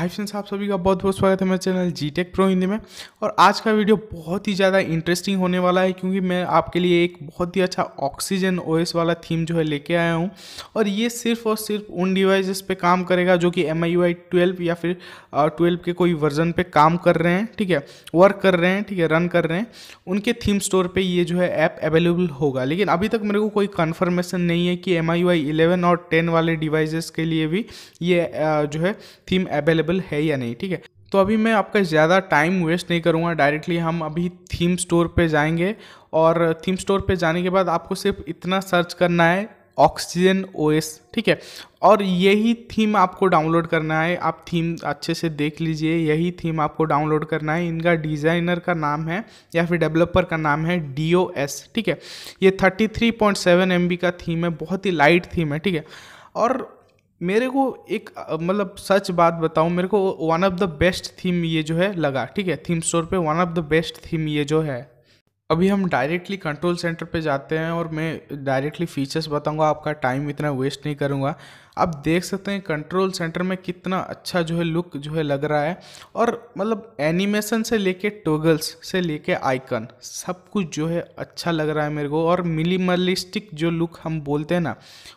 hi friends आप सभी का बहुत बहुत स्वागत है मेरे channel G tech pro Hindi में और आज का वीडियो बहुत ही ज़्यादा इंटरेस्टिंग होने वाला है क्योंकि मैं आपके लिए एक बहुत ही अच्छा ऑक्सीजन ओएस वाला थीम जो है लेके आया हूँ और ये सिर्फ और सिर्फ उन डिवाइसेस पे काम करेगा जो कि M I U I twelve या फिर ट्वेल्व के कोई वर्जन पर काम कर रहे हैं ठीक है वर्क कर रहे हैं ठीक है रन कर रहे हैं उनके थीम स्टोर पर ये जो है ऐप अवेलेबल होगा लेकिन अभी तक मेरे को कोई कन्फर्मेशन नहीं है कि M I U I eleven और टेन वाले डिवाइसेस के लिए भी ये जो है थीम अवेलेबल अवेलेबल है या नहीं ठीक है तो अभी मैं आपका ज़्यादा टाइम वेस्ट नहीं करूँगा डायरेक्टली हम अभी थीम स्टोर पे जाएंगे और थीम स्टोर पे जाने के बाद आपको सिर्फ इतना सर्च करना है ऑक्सीजन ओ ठीक है और यही थीम आपको डाउनलोड करना है आप थीम अच्छे से देख लीजिए यही थीम आपको डाउनलोड करना है इनका डिज़ाइनर का नाम है या फिर डेवलपर का नाम है डी ओ एस ठीक है ये thirty three point seven M B का थीम है बहुत ही लाइट थीम है ठीक है और मेरे को एक मतलब सच बात बताऊँ मेरे को one of the best theme ये जो है लगा ठीक है थीम स्टोर पे one of the best theme ये जो है अभी हम डायरेक्टली कंट्रोल सेंटर पे जाते हैं और मैं डायरेक्टली फीचर्स बताऊंगा आपका टाइम इतना वेस्ट नहीं करूंगा आप देख सकते हैं कंट्रोल सेंटर में कितना अच्छा जो है लुक जो है लग रहा है और मतलब एनिमेशन से लेके टोगल्स से लेके आइकन सब कुछ जो है अच्छा लग रहा है मेरे को और मिनिमलिस्टिक जो लुक हम बोलते हैं ना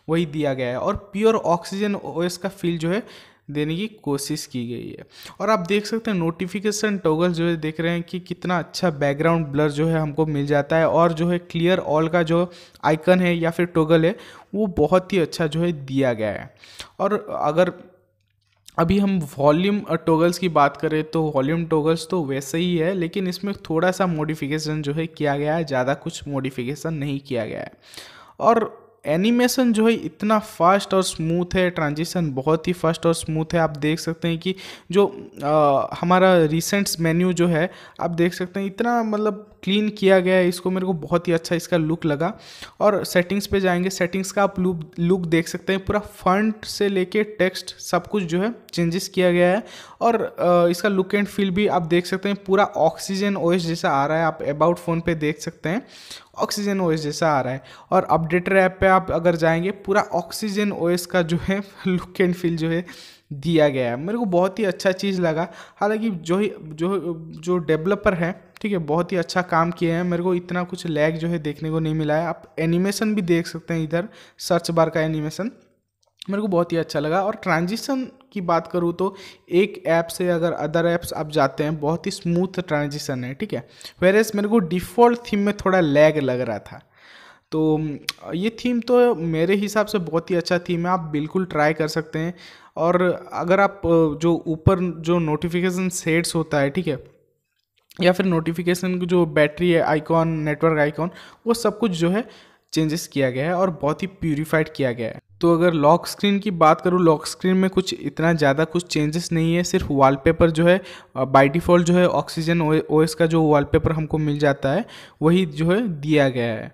वही दिया गया है और प्योर ऑक्सीजन ओएस का फील जो है देने की कोशिश की गई है और आप देख सकते हैं नोटिफिकेशन टोगल जो है देख रहे हैं कि कितना अच्छा बैकग्राउंड ब्लर जो है हमको मिल जाता है और जो है क्लियर ऑल का जो आइकन है या फिर टोगल है वो बहुत ही अच्छा जो है दिया गया है और अगर अभी हम वॉल्यूम टोगल्स की बात करें तो वॉल्यूम टोगल्स तो वैसे ही है लेकिन इसमें थोड़ा सा मॉडिफिकेशन जो है किया गया है ज़्यादा कुछ मॉडिफिकेशन नहीं किया गया है और एनिमेशन जो है इतना फास्ट और स्मूथ है ट्रांजिशन बहुत ही फास्ट और स्मूथ है आप देख सकते हैं कि जो आ, हमारा रिसेंट मेन्यू जो है आप देख सकते हैं इतना मतलब क्लीन किया गया है इसको मेरे को बहुत ही अच्छा इसका लुक लगा और सेटिंग्स पे जाएंगे सेटिंग्स का आप लुक लुक देख सकते हैं पूरा फंट से लेके टेक्स्ट सब कुछ जो है चेंजेस किया गया है और इसका लुक एंड फील भी आप देख सकते हैं पूरा ऑक्सीजन ओएस जैसा आ रहा है आप अबाउट फ़ोन पे देख सकते हैं ऑक्सीजन ओएस जैसा आ रहा है और अपडेटर ऐप पर आप अगर जाएंगे पूरा ऑक्सीजन ओएस का जो है लुक एंड फील जो है दिया गया है मेरे को बहुत ही अच्छा चीज़ लगा हालांकि जो ही जो जो डेवलपर है ठीक है बहुत ही अच्छा काम किए हैं मेरे को इतना कुछ लैग जो है देखने को नहीं मिला है आप एनिमेशन भी देख सकते हैं इधर सर्च बार का एनिमेशन मेरे को बहुत ही अच्छा लगा और ट्रांजिशन की बात करूँ तो एक ऐप से अगर अदर ऐप्स आप जाते हैं बहुत ही स्मूथ ट्रांजिशन है ठीक है वेर एस मेरे को डिफ़ॉल्ट थीम में थोड़ा लैग लग रहा था तो ये थीम तो मेरे हिसाब से बहुत ही अच्छा थीम है आप बिल्कुल ट्राई कर सकते हैं और अगर आप जो ऊपर जो नोटिफिकेशन सेट्स होता है ठीक है या फिर नोटिफिकेशन की जो बैटरी है आइकॉन नेटवर्क आइकॉन वो सब कुछ जो है चेंजेस किया गया है और बहुत ही प्यूरिफाइड किया गया है तो अगर लॉक स्क्रीन की बात करूँ लॉक स्क्रीन में कुछ इतना ज़्यादा कुछ चेंजेस नहीं है सिर्फ वॉलपेपर जो है बाय डिफ़ॉल्ट जो है ऑक्सीजन ओएस का जो वॉलपेपर हमको मिल जाता है वही जो है दिया गया है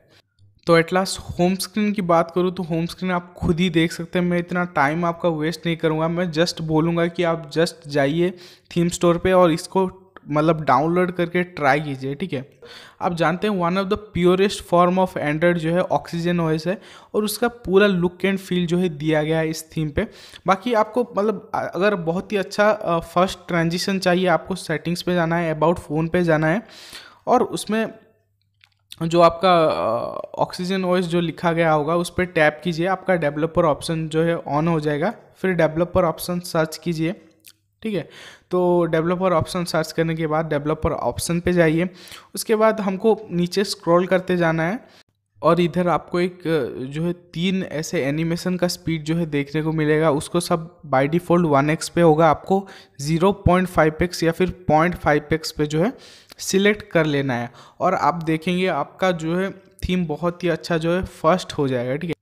तो एट लास्ट होम स्क्रीन की बात करूँ तो होम स्क्रीन आप खुद ही देख सकते हैं मैं इतना टाइम आपका वेस्ट नहीं करूँगा मैं जस्ट बोलूँगा कि आप जस्ट जाइए थीम स्टोर पे और इसको मतलब डाउनलोड करके ट्राई कीजिए ठीक है आप जानते हैं one of the purest form of Android जो है ऑक्सीजन ओएस है और उसका पूरा लुक एंड फील जो है दिया गया है इस थीम पे बाकी आपको मतलब अगर बहुत ही अच्छा फर्स्ट ट्रांजिशन चाहिए आपको सेटिंग्स पे जाना है अबाउट फ़ोन पे जाना है और उसमें जो आपका ऑक्सीजन ओएस जो लिखा गया होगा उस पर टैप कीजिए आपका डेवलपर ऑप्शन जो है ऑन हो जाएगा फिर डेवलपर ऑप्शन सर्च कीजिए ठीक है तो डेवलपर ऑप्शन सर्च करने के बाद डेवलपर ऑप्शन पे जाइए उसके बाद हमको नीचे स्क्रॉल करते जाना है और इधर आपको एक जो है तीन ऐसे एनिमेशन का स्पीड जो है देखने को मिलेगा उसको सब बाय डिफ़ॉल्ट वन एक्स पे होगा आपको ज़ीरो पॉइंट फाइव एक्स या फिर पॉइंट फाइव एक्स पे जो है सिलेक्ट कर लेना है और आप देखेंगे आपका जो है थीम बहुत ही अच्छा जो है फर्स्ट हो जाएगा ठीक है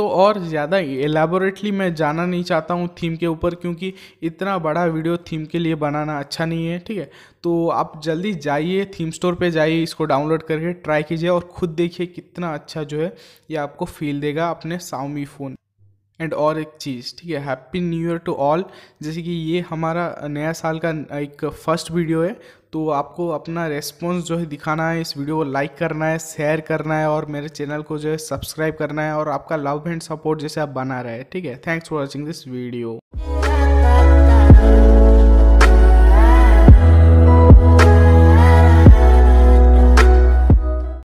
तो और ज़्यादा एलेबोरेटली मैं जाना नहीं चाहता हूँ थीम के ऊपर क्योंकि इतना बड़ा वीडियो थीम के लिए बनाना अच्छा नहीं है ठीक है तो आप जल्दी जाइए थीम स्टोर पे जाइए इसको डाउनलोड करके ट्राई कीजिए और ख़ुद देखिए कितना अच्छा जो है ये आपको फील देगा अपने साउमी फ़ोन एंड और एक चीज़ ठीक है happy new year to all जैसे कि ये हमारा नया साल का एक फर्स्ट वीडियो है तो आपको अपना रेस्पॉन्स जो है दिखाना है इस वीडियो को लाइक करना है शेयर करना है और मेरे चैनल को जो है सब्सक्राइब करना है और आपका लव एंड सपोर्ट जैसे आप बना रहे हैं ठीक है thanks for watching this video